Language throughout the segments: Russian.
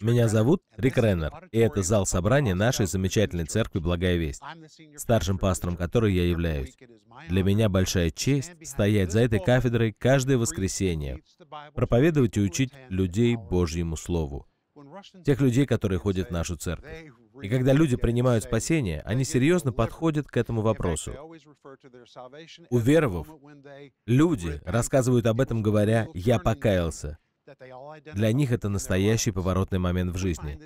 Меня зовут Рик Реннер, и это зал собрания нашей замечательной церкви «Благая весть», старшим пастором которой я являюсь. Для меня большая честь стоять за этой кафедрой каждое воскресенье, проповедовать и учить людей Божьему Слову, тех людей, которые ходят в нашу церковь. И когда люди принимают спасение, они серьезно подходят к этому вопросу. Уверовав, люди рассказывают об этом, говоря «я покаялся», для них это настоящий поворотный момент в жизни.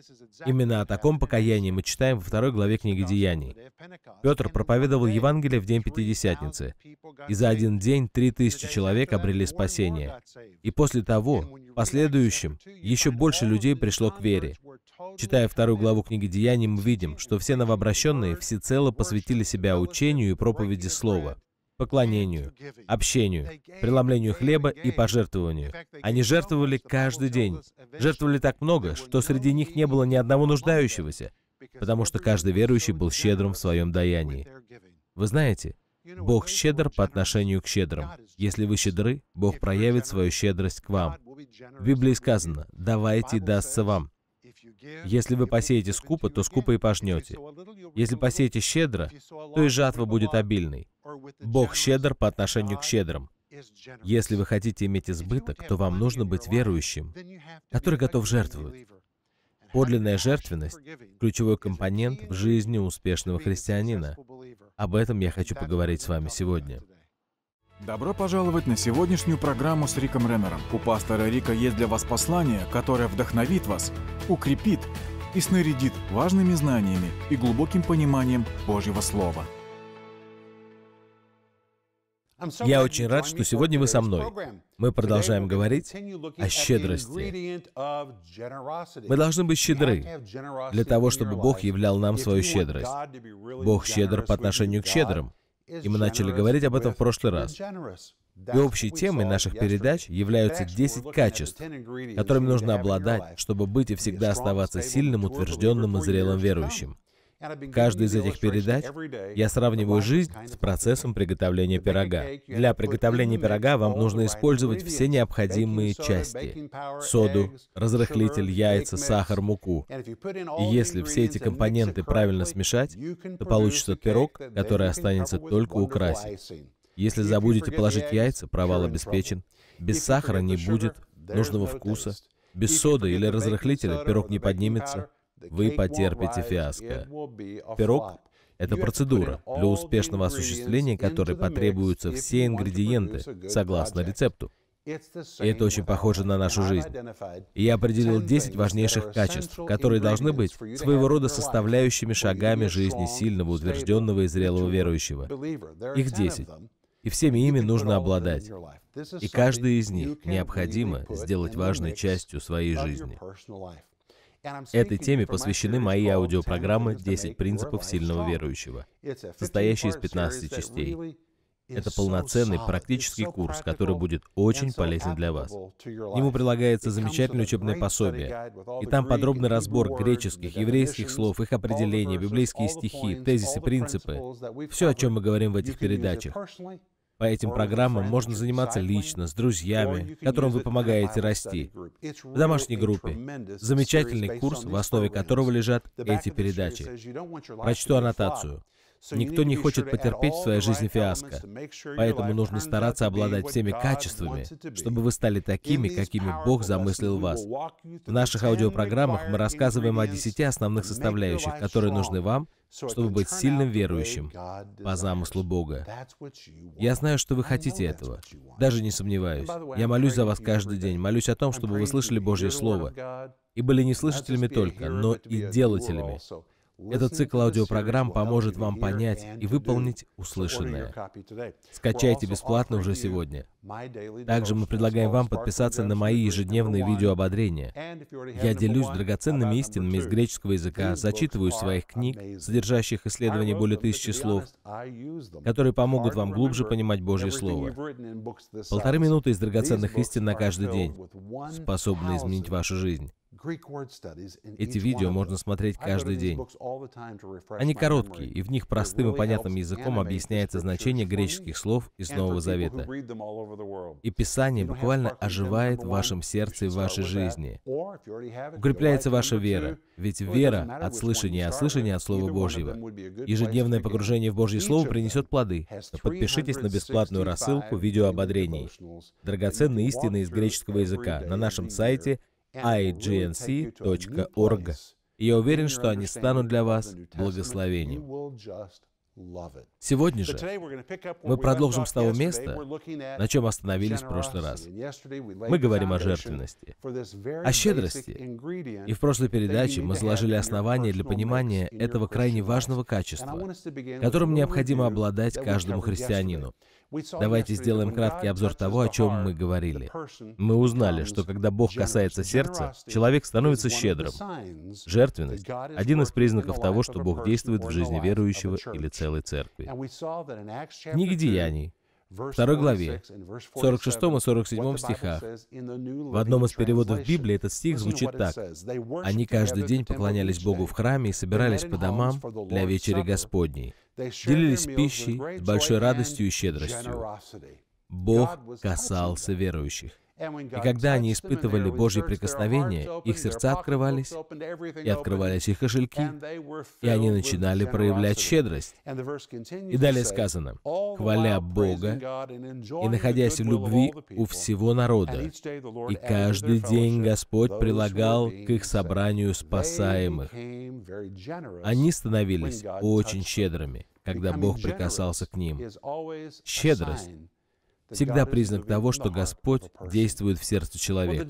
Именно о таком покаянии мы читаем во второй главе книги Деяний. Петр проповедовал Евангелие в день Пятидесятницы, и за один день три тысячи человек обрели спасение. И после того, последующем, еще больше людей пришло к вере. Читая вторую главу книги Деяний, мы видим, что все новообращенные всецело посвятили себя учению и проповеди Слова поклонению, общению, преломлению хлеба и пожертвованию. Они жертвовали каждый день. Жертвовали так много, что среди них не было ни одного нуждающегося, потому что каждый верующий был щедрым в своем даянии. Вы знаете, Бог щедр по отношению к щедрым. Если вы щедры, Бог проявит свою щедрость к вам. В Библии сказано, «Давайте дастся вам». Если вы посеете скупо, то скупо и пожнете. Если посеете щедро, то и жатва будет обильной. Бог щедр по отношению к щедрым. Если вы хотите иметь избыток, то вам нужно быть верующим, который готов жертвовать. Подлинная жертвенность – ключевой компонент в жизни успешного христианина. Об этом я хочу поговорить с вами сегодня. Добро пожаловать на сегодняшнюю программу с Риком Реннером. У пастора Рика есть для вас послание, которое вдохновит вас, укрепит и снарядит важными знаниями и глубоким пониманием Божьего Слова – я очень рад, что сегодня вы со мной. Мы продолжаем говорить о щедрости. Мы должны быть щедры для того, чтобы Бог являл нам свою щедрость. Бог щедр по отношению к щедрым. И мы начали говорить об этом в прошлый раз. И общей темой наших передач являются 10 качеств, которыми нужно обладать, чтобы быть и всегда оставаться сильным, утвержденным и зрелым верующим. Каждую из этих передач я сравниваю жизнь с процессом приготовления пирога. Для приготовления пирога вам нужно использовать все необходимые части. Соду, разрыхлитель, яйца, сахар, муку. И если все эти компоненты правильно смешать, то получится пирог, который останется только украсить. Если забудете положить яйца, провал обеспечен. Без сахара не будет нужного вкуса. Без соды или разрыхлителя пирог не поднимется вы потерпите фиаско. Пирог — это процедура, для успешного осуществления которой потребуются все ингредиенты, согласно рецепту. И это очень похоже на нашу жизнь. И я определил 10 важнейших качеств, которые должны быть своего рода составляющими шагами жизни сильного, утвержденного и зрелого верующего. Их 10. И всеми ими нужно обладать. И каждый из них необходимо сделать важной частью своей жизни. Этой теме посвящены мои аудиопрограммы «10 принципов сильного верующего», состоящие из 15 частей. Это полноценный практический курс, который будет очень полезен для вас. Нему прилагается замечательное учебное пособие, и там подробный разбор греческих, еврейских слов, их определения, библейские стихи, тезисы, принципы, все, о чем мы говорим в этих передачах. По этим программам можно заниматься лично, с друзьями, которым вы помогаете расти. В домашней группе. Замечательный курс, в основе которого лежат эти передачи. Прочту аннотацию. Никто не хочет потерпеть в своей жизни фиаско, поэтому нужно стараться обладать всеми качествами, чтобы вы стали такими, какими Бог замыслил вас. В наших аудиопрограммах мы рассказываем о десяти основных составляющих, которые нужны вам, чтобы быть сильным верующим по замыслу Бога. Я знаю, что вы хотите этого. Даже не сомневаюсь. Я молюсь за вас каждый день. Молюсь о том, чтобы вы слышали Божье Слово и были не слышателями только, но и делателями. Этот цикл аудиопрограмм поможет вам понять и выполнить услышанное. Скачайте бесплатно уже сегодня. Также мы предлагаем вам подписаться на мои ежедневные видеоободрения. Я делюсь драгоценными истинами из греческого языка, зачитываю своих книг, содержащих исследования более тысячи слов, которые помогут вам глубже понимать Божье Слово. Полторы минуты из драгоценных истин на каждый день способны изменить вашу жизнь. Эти видео можно смотреть каждый день. Они короткие, и в них простым и понятным языком объясняется значение греческих слов из Нового Завета. И Писание буквально оживает в вашем сердце и в вашей жизни. Укрепляется ваша вера, ведь вера от слышания, а слышание от Слова Божьего. Ежедневное погружение в Божье Слово принесет плоды. Подпишитесь на бесплатную рассылку видео ободрений. Драгоценные истины из греческого языка на нашем сайте ignc.org. Я уверен, что они станут для вас благословением. Сегодня же мы продолжим с того места, на чем остановились в прошлый раз. Мы говорим о жертвенности, о щедрости. И в прошлой передаче мы заложили основание для понимания этого крайне важного качества, которым необходимо обладать каждому христианину. Давайте сделаем краткий обзор того, о чем мы говорили. Мы узнали, что когда Бог касается сердца, человек становится щедрым. Жертвенность — один из признаков того, что Бог действует в жизни верующего или целой церкви. Книги Деяний, 2 главе, 46 и 47 стихах, В одном из переводов Библии этот стих звучит так. «Они каждый день поклонялись Богу в храме и собирались по домам для вечери Господней, делились пищей с большой радостью и щедростью». Бог касался верующих. И когда они испытывали Божье прикосновение, их сердца открывались, и открывались их кошельки, и они начинали проявлять щедрость. И далее сказано, «Хваля Бога и находясь в любви у всего народа, и каждый день Господь прилагал к их собранию спасаемых». Они становились очень щедрыми, когда Бог прикасался к ним. Щедрость всегда признак того, что Господь действует в сердце человека.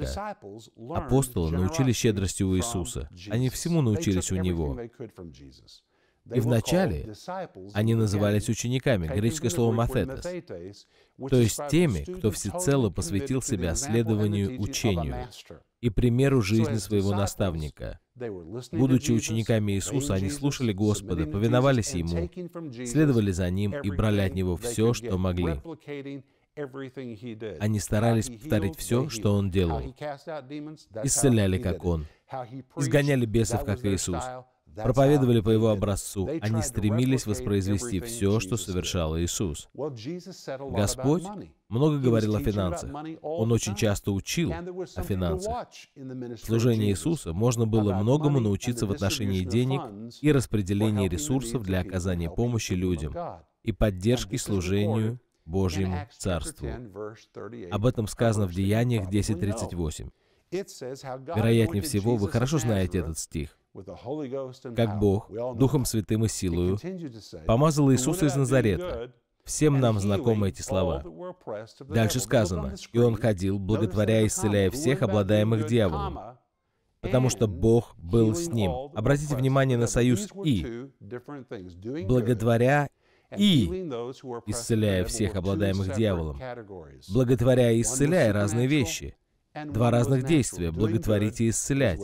Апостолы научились щедрости у Иисуса. Они всему научились у Него. И вначале они назывались учениками, греческое слово «матетес», то есть теми, кто всецело посвятил себя следованию учению и примеру жизни своего наставника. Будучи учениками Иисуса, они слушали Господа, повиновались Ему, следовали за Ним и брали от Него все, что могли. Они старались повторить все, что он делал. Исцеляли, как он. Изгоняли бесов, как Иисус. Проповедовали по его образцу. Они стремились воспроизвести все, что совершал Иисус. Господь много говорил о финансах. Он очень часто учил о финансах. В служении Иисуса можно было многому научиться в отношении денег и распределении ресурсов для оказания помощи людям и поддержки служению Божьему Царству. Об этом сказано в Деяниях 10.38. Вероятнее всего, вы хорошо знаете этот стих. Как Бог, Духом Святым и силою, помазал Иисуса из Назарета. Всем нам знакомы эти слова. Дальше сказано, «И он ходил, благотворя и исцеляя всех, обладаемых дьяволом, потому что Бог был с ним». Обратите внимание на союз «и». Благотворя и исцеляя всех обладаемых дьяволом, благотворя и исцеляя разные вещи. Два разных действия – благотворить и исцелять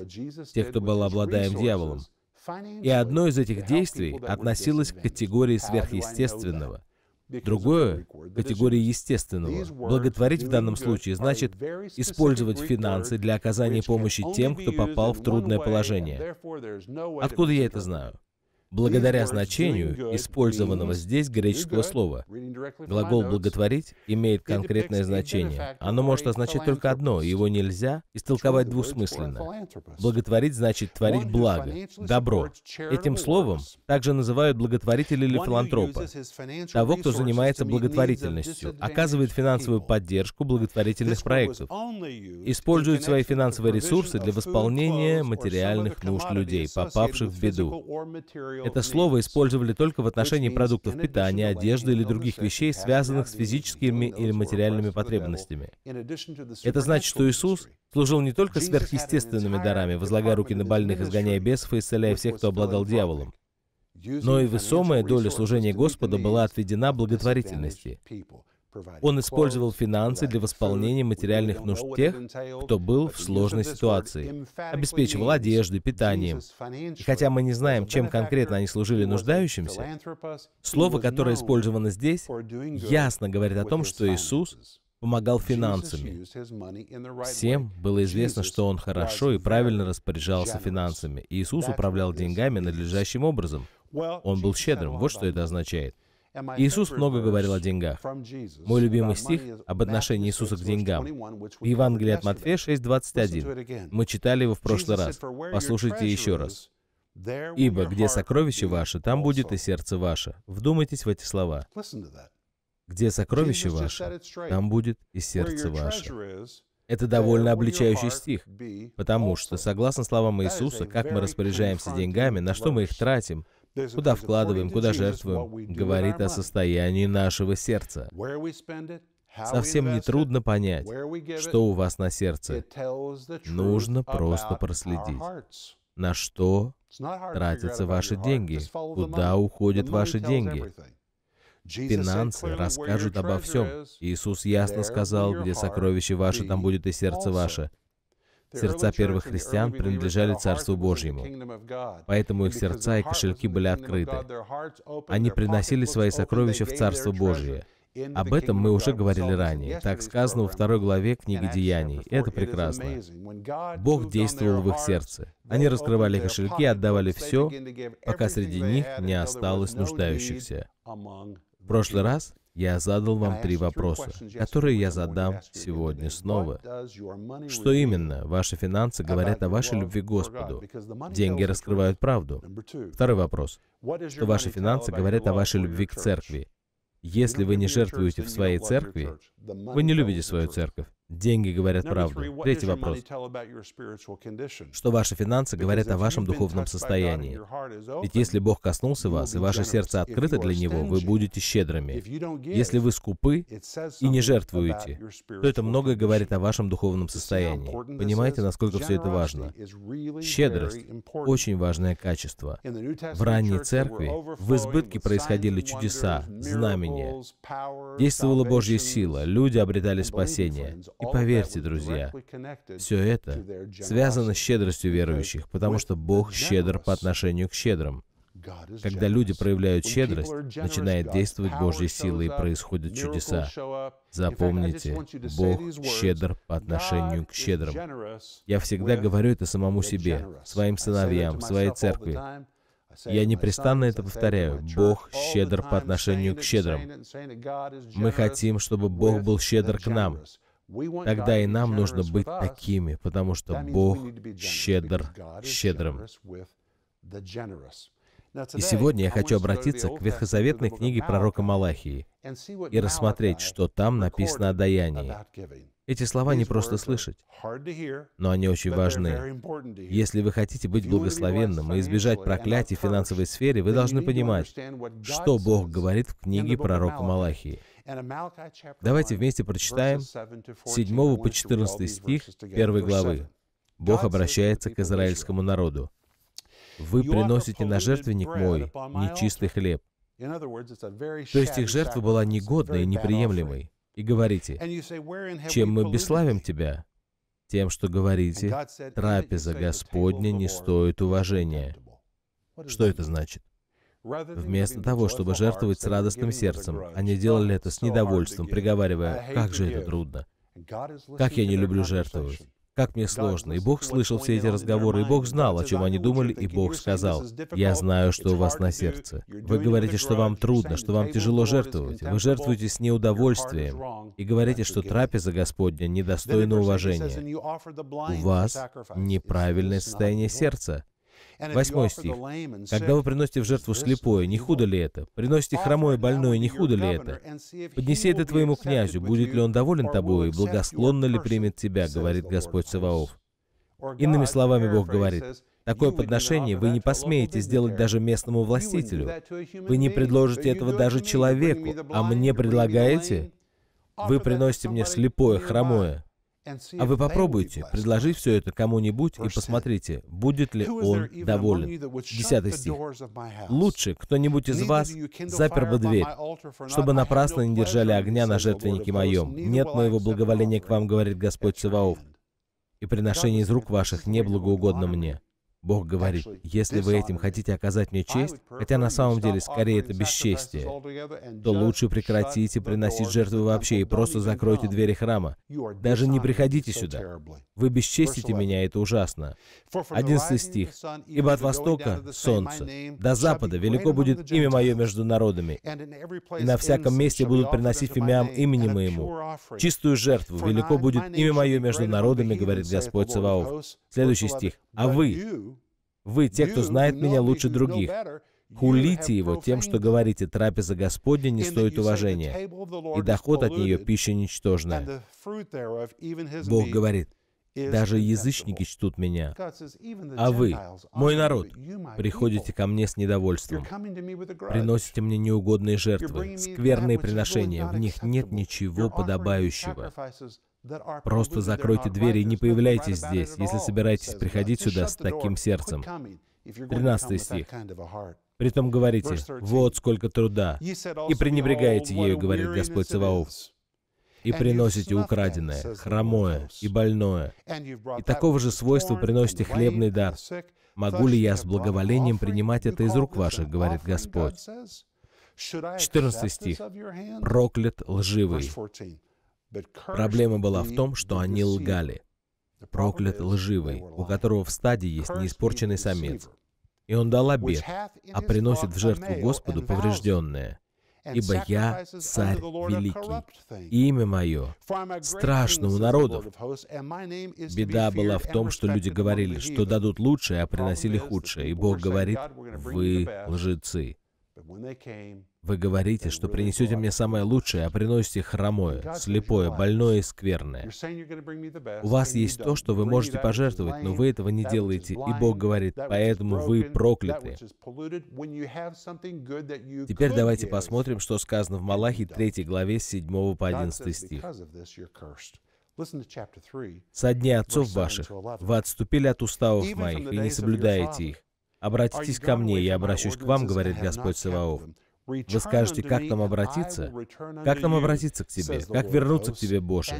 тех, кто был обладаем дьяволом. И одно из этих действий относилось к категории сверхъестественного, другое – категории естественного. Благотворить в данном случае значит использовать финансы для оказания помощи тем, кто попал в трудное положение. Откуда я это знаю? благодаря значению использованного здесь греческого слова. Глагол «благотворить» имеет конкретное значение. Оно может означать только одно, и его нельзя истолковать двусмысленно. Благотворить значит творить благо, добро. Этим словом также называют благотворителя или филантропа, того, кто занимается благотворительностью, оказывает финансовую поддержку благотворительных проектов, использует свои финансовые ресурсы для восполнения материальных нужд людей, попавших в беду. Это слово использовали только в отношении продуктов питания, одежды или других вещей, связанных с физическими или материальными потребностями. Это значит, что Иисус служил не только сверхъестественными дарами, возлагая руки на больных, изгоняя бесов и исцеляя всех, кто обладал дьяволом, но и весомая доля служения Господа была отведена благотворительности. Он использовал финансы для восполнения материальных нужд тех, кто был в сложной ситуации, обеспечивал одеждой, питанием. И хотя мы не знаем, чем конкретно они служили нуждающимся, слово, которое использовано здесь, ясно говорит о том, что Иисус помогал финансами. Всем было известно, что он хорошо и правильно распоряжался финансами. Иисус управлял деньгами надлежащим образом. Он был щедрым. Вот что это означает. Иисус много говорил о деньгах. Мой любимый стих об отношении Иисуса к деньгам. В Евангелии от Матфея 6.21. Мы читали его в прошлый раз. Послушайте еще раз. «Ибо где сокровище ваше, там будет и сердце ваше». Вдумайтесь в эти слова. «Где сокровище ваше, там будет и сердце ваше». Это довольно обличающий стих, потому что, согласно словам Иисуса, как мы распоряжаемся деньгами, на что мы их тратим, Куда вкладываем, куда жертвуем, говорит о состоянии нашего сердца. Совсем не трудно понять, что у вас на сердце. Нужно просто проследить, на что тратятся ваши деньги, куда уходят ваши деньги. Финансы расскажут обо всем. Иисус ясно сказал, где сокровище ваше, там будет и сердце ваше. Сердца первых христиан принадлежали Царству Божьему, поэтому их сердца и кошельки были открыты. Они приносили свои сокровища в Царство Божие. Об этом мы уже говорили ранее. Так сказано во второй главе книги Деяний. Это прекрасно. Бог действовал в их сердце. Они раскрывали кошельки, отдавали все, пока среди них не осталось нуждающихся. В прошлый раз я задал вам три вопроса, которые я задам сегодня снова. Что именно ваши финансы говорят о вашей любви к Господу? Деньги раскрывают правду. Второй вопрос. Что ваши финансы говорят о вашей любви к церкви? Если вы не жертвуете в своей церкви, вы не любите свою церковь. Деньги говорят правду. Третий вопрос. Что ваши финансы говорят о вашем духовном состоянии? Ведь если Бог коснулся вас, и ваше сердце открыто для Него, вы будете щедрыми. Если вы скупы и не жертвуете, то это многое говорит о вашем духовном состоянии. Понимаете, насколько все это важно? Щедрость — очень важное качество. В ранней церкви в избытке происходили чудеса, знамения. Действовала Божья сила, люди обретали спасение. И поверьте, друзья, все это связано с щедростью верующих, потому что Бог щедр по отношению к щедрым. Когда люди проявляют щедрость, начинает действовать Божья сила и происходят чудеса. Запомните, Бог щедр по отношению к щедрым. Я всегда говорю это самому себе, своим сыновьям, своей церкви. Я непрестанно это повторяю. Бог щедр по отношению к щедрым. Мы хотим, чтобы Бог был щедр к нам. Тогда и нам нужно быть такими, потому что Бог щедр щедрым. И сегодня я хочу обратиться к ветхозаветной книге пророка Малахии и рассмотреть, что там написано о даянии. Эти слова не просто слышать, но они очень важны. Если вы хотите быть благословенным и избежать проклятий в финансовой сфере, вы должны понимать, что Бог говорит в книге пророка Малахии. Давайте вместе прочитаем 7 по 14 стих 1 главы. Бог обращается к израильскому народу. «Вы приносите на жертвенник мой нечистый хлеб». То есть их жертва была негодной и неприемлемой. И говорите, «Чем мы бесславим тебя?» Тем, что говорите, «Трапеза Господня не стоит уважения». Что это значит? Вместо того, чтобы жертвовать с радостным сердцем, они делали это с недовольством, приговаривая, как же это трудно, как я не люблю жертвовать, как мне сложно. И Бог слышал все эти разговоры, и Бог знал, о чем они думали, и Бог сказал, «Я знаю, что у вас на сердце. Вы говорите, что вам трудно, что вам тяжело жертвовать. Вы жертвуете с неудовольствием и говорите, что трапеза Господня недостойна уважения. У вас неправильное состояние сердца. Восьмой стих. «Когда вы приносите в жертву слепое, не худо ли это? Приносите хромое больное, не худо ли это? Поднеси это твоему князю, будет ли он доволен тобой, и благосклонно ли примет тебя, говорит Господь Саваоф». Иными словами, Бог говорит, Такое подношение вы не посмеете сделать даже местному властителю. Вы не предложите этого даже человеку, а мне предлагаете? Вы приносите мне слепое, хромое. А вы попробуйте предложить все это кому-нибудь и посмотрите, будет ли он доволен. Десятый стих. «Лучше кто-нибудь из вас запер бы дверь, чтобы напрасно не держали огня на жертвеннике моем. Нет моего благоволения к вам, говорит Господь Саваоф, и приношение из рук ваших не благоугодно мне». Бог говорит, если вы этим хотите оказать мне честь, хотя на самом деле скорее это бесчестие, то лучше прекратите приносить жертвы вообще и просто закройте двери храма. Даже не приходите сюда. Вы бесчестите меня, это ужасно. 11 стих. «Ибо от востока — солнце, до запада велико будет имя мое между народами, и на всяком месте будут приносить фимиам имени моему. Чистую жертву велико будет имя мое между народами, говорит Господь Саваоф». Следующий стих. А вы, вы, те, кто знает меня лучше других, хулите его тем, что говорите, трапеза Господня не стоит уважения, и доход от нее пища ничтожная. Бог говорит, даже язычники чтут меня. А вы, мой народ, приходите ко мне с недовольством, приносите мне неугодные жертвы, скверные приношения, в них нет ничего подобающего. Просто закройте двери и не появляйтесь здесь, если собираетесь приходить сюда с таким сердцем. 13 стих. Притом говорите, «Вот сколько труда!» И пренебрегаете oh, ею, говорит Господь Саваоф. «И приносите украденное, хромое и больное, и такого же свойства приносите хлебный дар. Могу ли я с благоволением принимать это из рук ваших?» говорит Господь. 14 стих. «Проклят лживый». Проблема была в том, что они лгали. Проклят лживый, у которого в стадии есть неиспорченный самец. И он дал обед, а приносит в жертву Господу поврежденное. Ибо я царь великий, и имя мое страшному народов. Беда была в том, что люди говорили, что дадут лучшее, а приносили худшее. И Бог говорит, вы лжецы. Вы говорите, что принесете мне самое лучшее, а приносите хромое, слепое, больное и скверное. У вас есть то, что вы можете пожертвовать, но вы этого не делаете, и Бог говорит, поэтому вы прокляты. Теперь давайте посмотрим, что сказано в Малахе 3 главе 7 по 11 стих. «Со дней отцов ваших вы отступили от уставов моих и не соблюдаете их, «Обратитесь ко мне, я обращусь к вам, — говорит Господь Саваоф. Вы скажете, как нам обратиться? Как нам обратиться к тебе? Как вернуться к тебе, Боже?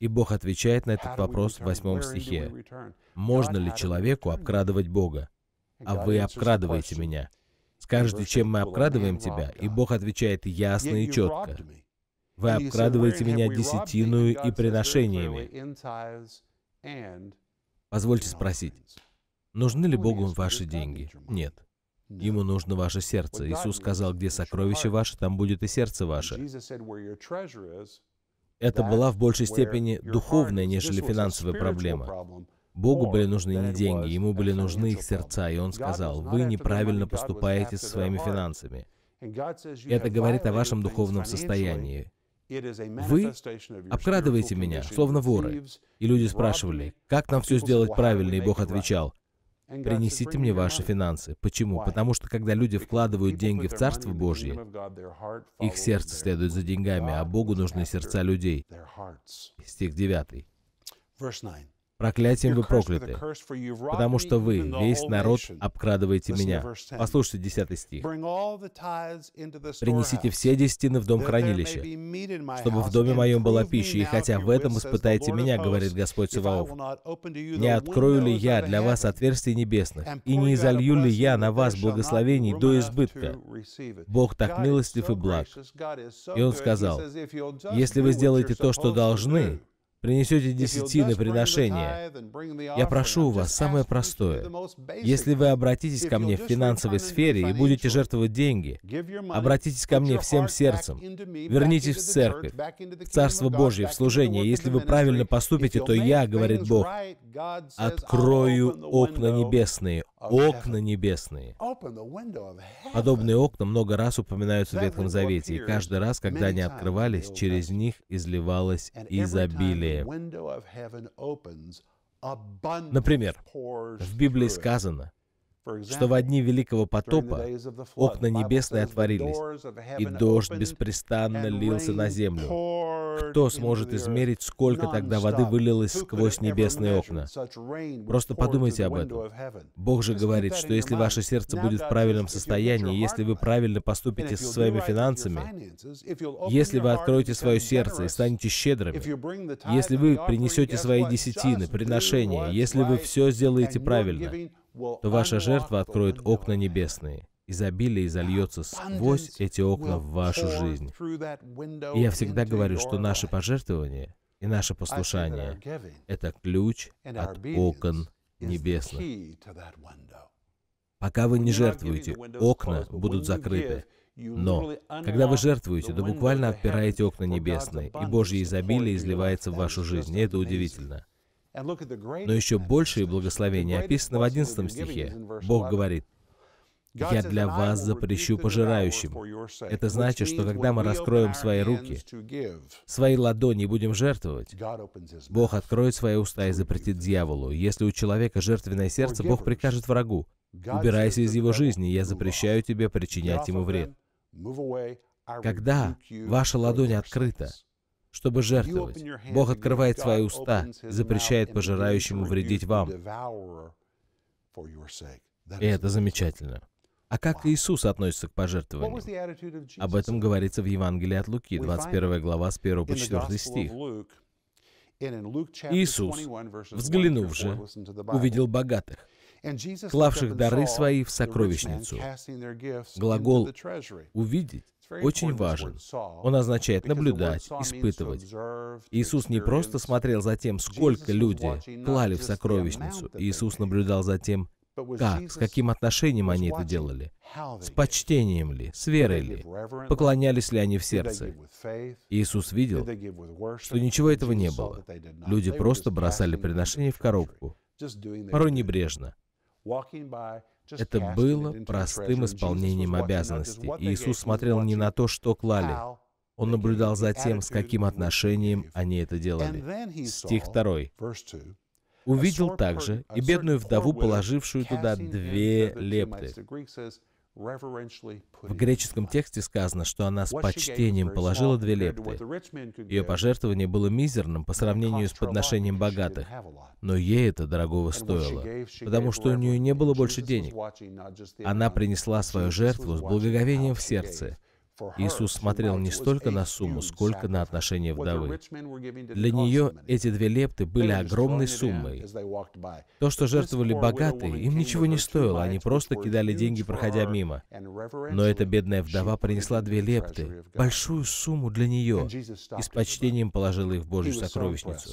И Бог отвечает на этот вопрос в восьмом стихе. «Можно ли человеку обкрадывать Бога? А вы обкрадываете меня». Скажете, чем мы обкрадываем тебя, и Бог отвечает ясно и четко. Вы обкрадываете меня десятиную и приношениями. Позвольте спросить, Нужны ли Богу ваши деньги? Нет. Ему нужно ваше сердце. Иисус сказал, где сокровище ваше, там будет и сердце ваше. Это была в большей степени духовная, нежели финансовая проблема. Богу были нужны не деньги, ему были нужны их сердца, и он сказал, вы неправильно поступаете со своими финансами. Это говорит о вашем духовном состоянии. Вы обкрадываете меня, словно воры. И люди спрашивали, как нам все сделать правильно, и Бог отвечал, принесите мне ваши финансы. Почему? Потому что когда люди вкладывают деньги в Царство Божье, их сердце следует за деньгами, а Богу нужны сердца людей. Стих 9. Проклятием вы прокляты, потому что вы, весь народ, обкрадываете меня. Послушайте 10 стих. «Принесите все десятины в дом хранилища, чтобы в доме моем была пища, и хотя в этом испытайте меня, говорит Господь Саваоф. Не открою ли я для вас отверстий небесных, и не изолью ли я на вас благословений до избытка? Бог так милостив и благ». И он сказал, «Если вы сделаете то, что должны, принесете десятины приношения, я прошу у вас самое простое. Если вы обратитесь ко мне в финансовой сфере и будете жертвовать деньги, обратитесь ко мне всем сердцем, вернитесь в церковь, в Царство Божье, в служение. Если вы правильно поступите, то я, говорит Бог, открою окна небесные, окна небесные. Подобные окна много раз упоминаются в Ветхом Завете, и каждый раз, когда они открывались, через них изливалось изобилие. Например, в Библии сказано, что во дни Великого потопа окна небесные отворились, и дождь беспрестанно лился на землю. Кто сможет измерить, сколько тогда воды вылилось сквозь небесные окна? Просто подумайте об этом. Бог же говорит, что если ваше сердце будет в правильном состоянии, если вы правильно поступите со своими финансами, если вы откроете свое сердце и станете щедрыми, если вы принесете свои десятины, приношения, если вы все сделаете правильно, то ваша жертва откроет окна небесные. Изобилие изольется сквозь эти окна в вашу жизнь. И я всегда говорю, что наши пожертвования и наше послушание — это ключ от окон небесных. Пока вы не жертвуете, окна будут закрыты. Но, когда вы жертвуете, то буквально отпираете окна небесные, и Божье изобилие изливается в вашу жизнь, и это удивительно. Но еще большее благословение описано в 11 стихе. Бог говорит, «Я для вас запрещу пожирающим». Это значит, что когда мы раскроем свои руки, свои ладони и будем жертвовать, Бог откроет свои уста и запретит дьяволу. Если у человека жертвенное сердце, Бог прикажет врагу, «Убирайся из его жизни, я запрещаю тебе причинять ему вред». Когда ваша ладонь открыта, чтобы жертвовать. Бог открывает свои уста, запрещает пожирающему вредить вам. И это замечательно. А как Иисус относится к пожертвованию? Об этом говорится в Евангелии от Луки, 21 глава, с 1 по 4 стих. Иисус, взглянув же, увидел богатых, клавших дары свои в сокровищницу. Глагол «увидеть» очень важен. Он означает наблюдать, испытывать. Иисус не просто смотрел за тем, сколько люди клали в сокровищницу. Иисус наблюдал за тем, как, с каким отношением они это делали, с почтением ли, с верой ли, поклонялись ли они в сердце. Иисус видел, что ничего этого не было. Люди просто бросали приношения в коробку, порой небрежно. Это было простым исполнением обязанностей. Иисус смотрел не на то, что клали. Он наблюдал за тем, с каким отношением они это делали. Стих 2. «Увидел также и бедную вдову, положившую туда две лепты». В греческом тексте сказано, что она с почтением положила две лепты. Ее пожертвование было мизерным по сравнению с подношением богатых, но ей это дорогого стоило, потому что у нее не было больше денег. Она принесла свою жертву с благоговением в сердце, Иисус смотрел не столько на сумму, сколько на отношение вдовы. Для нее эти две лепты были огромной суммой. То, что жертвовали богатые, им ничего не стоило, они просто кидали деньги, проходя мимо. Но эта бедная вдова принесла две лепты, большую сумму для нее, и с почтением положила их в Божью сокровищницу.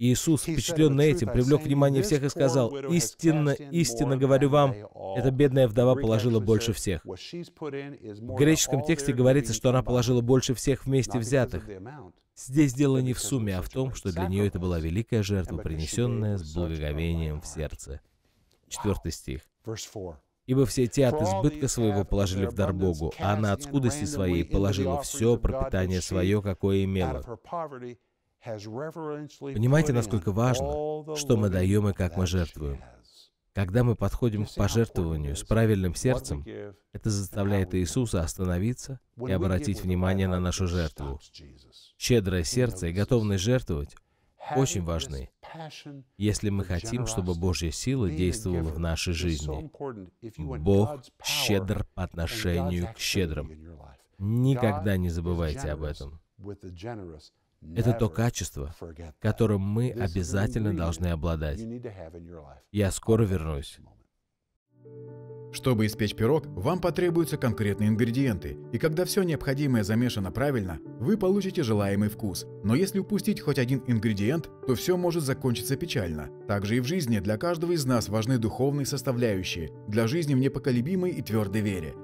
Иисус, впечатленный этим, привлек внимание всех и сказал, «Истинно, истинно говорю вам, эта бедная вдова положила больше всех». В греческом тексте говорится, что она положила больше всех вместе взятых. Здесь дело не в сумме, а в том, что для нее это была великая жертва, принесенная с благоговением в сердце. Четвертый стих. «Ибо все те от избытка своего положили в дар Богу, а она от скудости своей положила все пропитание свое, какое имела. Понимаете, насколько важно, что мы даем и как мы жертвуем. Когда мы подходим к пожертвованию с правильным сердцем, это заставляет Иисуса остановиться и обратить внимание на нашу жертву. Щедрое сердце и готовность жертвовать очень важны, если мы хотим, чтобы Божья сила действовала в нашей жизни. Бог щедр по отношению к щедрым. Никогда не забывайте об этом. Это то качество, которым мы обязательно должны обладать. Я скоро вернусь. Чтобы испечь пирог, вам потребуются конкретные ингредиенты, и когда все необходимое замешано правильно, вы получите желаемый вкус. Но если упустить хоть один ингредиент, то все может закончиться печально. Также и в жизни для каждого из нас важны духовные составляющие, для жизни в непоколебимой и твердой вере –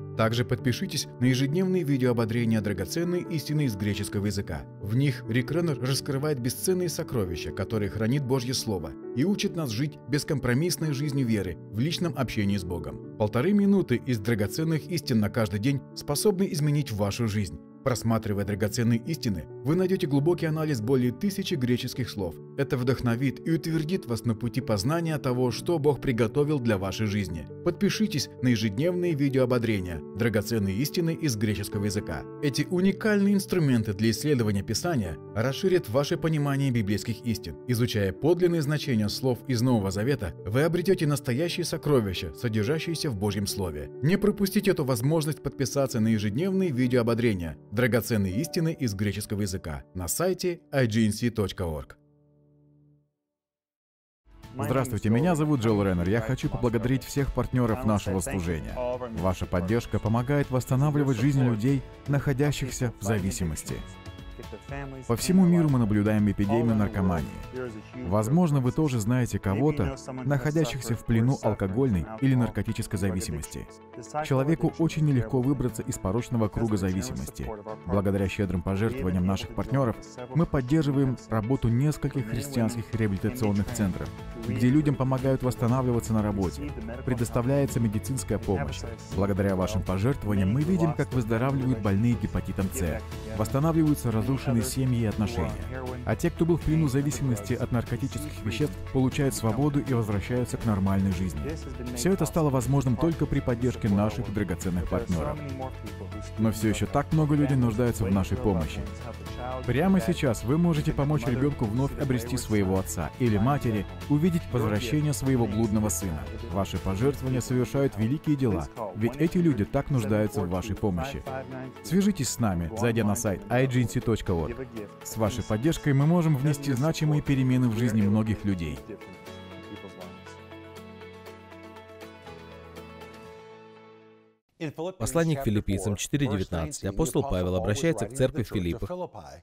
Также подпишитесь на ежедневные видеоободрения драгоценной истины из греческого языка. В них Рик Реннер раскрывает бесценные сокровища, которые хранит Божье Слово, и учит нас жить бескомпромиссной жизнью веры в личном общении с Богом. Полторы минуты из драгоценных истин на каждый день способны изменить вашу жизнь. Просматривая драгоценные истины, вы найдете глубокий анализ более тысячи греческих слов. Это вдохновит и утвердит вас на пути познания того, что Бог приготовил для вашей жизни. Подпишитесь на ежедневные видеоободрения «Драгоценные истины из греческого языка». Эти уникальные инструменты для исследования Писания расширят ваше понимание библейских истин. Изучая подлинные значения слов из Нового Завета, вы обретете настоящие сокровища, содержащиеся в Божьем Слове. Не пропустите эту возможность подписаться на ежедневные видеоободрения – Драгоценные истины из греческого языка на сайте ignc.org. Здравствуйте, меня зовут Джоэл Реннер. Я хочу поблагодарить всех партнеров нашего служения. Ваша поддержка помогает восстанавливать жизнь людей, находящихся в зависимости. По всему миру мы наблюдаем эпидемию наркомании. Возможно, вы тоже знаете кого-то, находящихся в плену алкогольной или наркотической зависимости. Человеку очень нелегко выбраться из порочного круга зависимости. Благодаря щедрым пожертвованиям наших партнеров мы поддерживаем работу нескольких христианских реабилитационных центров, где людям помогают восстанавливаться на работе, предоставляется медицинская помощь. Благодаря вашим пожертвованиям мы видим, как выздоравливают больные гепатитом С, восстанавливаются разрушенные разрушены семьи и отношения. А те, кто был в плену зависимости от наркотических веществ, получают свободу и возвращаются к нормальной жизни. Все это стало возможным только при поддержке наших драгоценных партнеров. Но все еще так много людей нуждаются в нашей помощи. Прямо сейчас вы можете помочь ребенку вновь обрести своего отца или матери, увидеть возвращение своего блудного сына. Ваши пожертвования совершают великие дела, ведь эти люди так нуждаются в вашей помощи. Свяжитесь с нами, зайдя на сайт ignc.com разговор. С вашей поддержкой мы можем внести значимые перемены в жизни многих людей. Послание к филиппийцам 4.19. Апостол Павел обращается к церкви в Филиппах,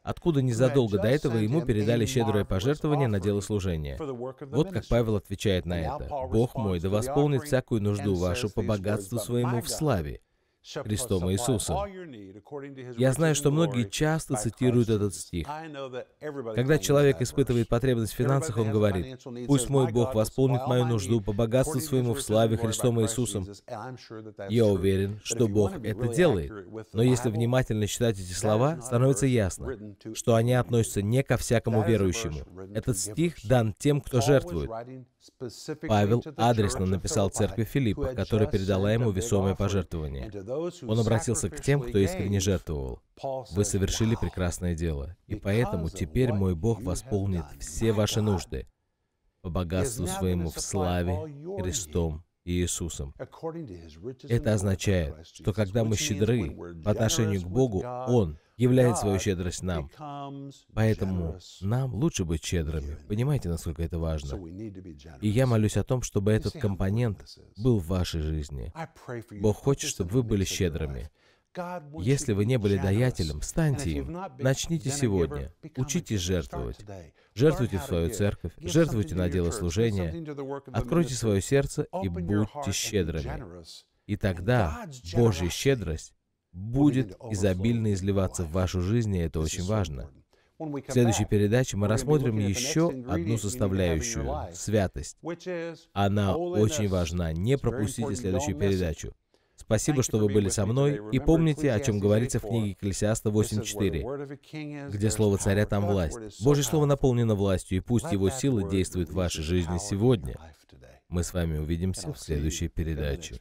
откуда незадолго до этого ему передали щедрое пожертвование на дело служения. Вот как Павел отвечает на это. «Бог мой, да восполнит всякую нужду вашу по богатству своему в славе, Христом Иисусом. Я знаю, что многие часто цитируют этот стих. Когда человек испытывает потребность в финансах, он говорит, «Пусть мой Бог восполнит мою нужду по богатству своему в славе Христом Иисусом». Я уверен, что Бог это делает. Но если внимательно читать эти слова, становится ясно, что они относятся не ко всякому верующему. Этот стих дан тем, кто жертвует. Павел адресно написал церкви Филиппа, которая передала ему весомое пожертвование. Он обратился к тем, кто искренне жертвовал. Вы совершили прекрасное дело, и поэтому теперь мой Бог восполнит все ваши нужды по богатству своему в славе, Христом и Иисусом. Это означает, что когда мы щедры по отношению к Богу, Он являет свою щедрость нам. Поэтому нам лучше быть щедрыми. Понимаете, насколько это важно? И я молюсь о том, чтобы этот компонент был в вашей жизни. Бог хочет, чтобы вы были щедрыми. Если вы не были даятелем, станьте им. Начните сегодня. Учитесь жертвовать. Жертвуйте в свою церковь, жертвуйте на дело служения. Откройте свое сердце и будьте щедрыми. И тогда Божья щедрость будет изобильно изливаться в вашу жизнь, и это очень важно. В следующей передаче мы рассмотрим еще одну составляющую — святость. Она очень важна. Не пропустите следующую передачу. Спасибо, что вы были со мной, и помните, о чем говорится в книге Екклесиаста 8.4, где слово царя там власть. Божье слово наполнено властью, и пусть его сила действует в вашей жизни сегодня. Мы с вами увидимся в следующей передаче.